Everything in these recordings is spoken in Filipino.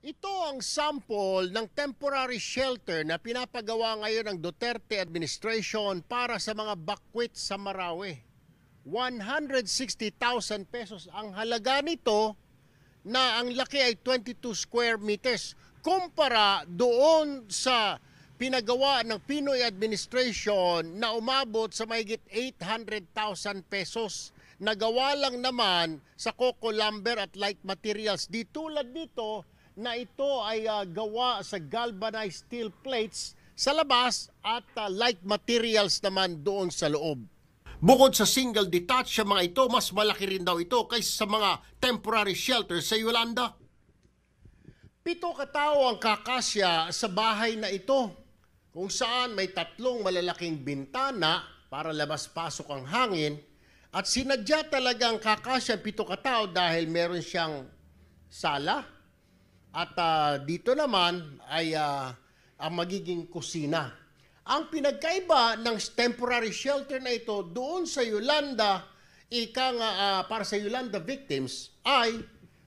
Ito ang sample ng temporary shelter na pinapagawa ngayon ng Duterte administration para sa mga bakwit sa Marawi. 160,000 pesos ang halaga nito na ang laki ay 22 square meters kumpara doon sa pinagawa ng Pinoy administration na umabot sa mahigit 800,000 pesos. Nagawa lang naman sa coco lumber at light materials. Di tulad dito, na ito ay uh, gawa sa galvanized steel plates sa labas at uh, light materials naman doon sa loob. Bukod sa single detached mga ito, mas malaki rin daw ito kaysa sa mga temporary shelters sa Yolanda. Pito katao ang kakasya sa bahay na ito kung saan may tatlong malalaking bintana para labas-pasok ang hangin at sinadya talaga ang kakasya pito katao dahil meron siyang sala, at uh, dito naman ay uh, ang magiging kusina. Ang pinagkaiba ng temporary shelter na ito doon sa Yolanda, ika nga uh, para sa Yolanda victims, ay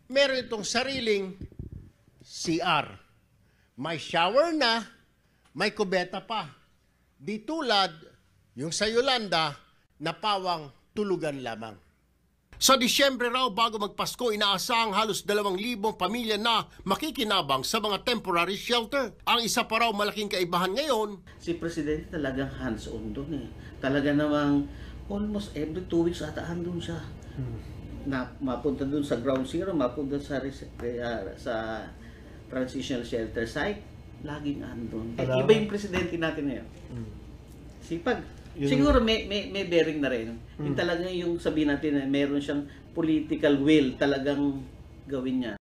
meron itong sariling CR. May shower na, may kubeta pa. Di tulad yung sa Yolanda na pawang tulugan lamang. Sa Disyembre raw bago magpasko, inaasahang halos 2,000 pamilya na makikinabang sa mga temporary shelter. Ang isa pa raw malaking kaibahan ngayon. Si Presidente talagang hands-on doon eh. Talaga namang almost every two weeks ata andun siya. Hmm. Na, mapunta doon sa ground zero, mapunta sa, uh, sa transitional shelter site. Laging andun. Eh, iba yung Presidente natin ngayon. Hmm. Sipag. Yun. Siguro may, may, may bearing na rin. Mm. Yung talagang yung sabihin natin na meron siyang political will talagang gawin niya.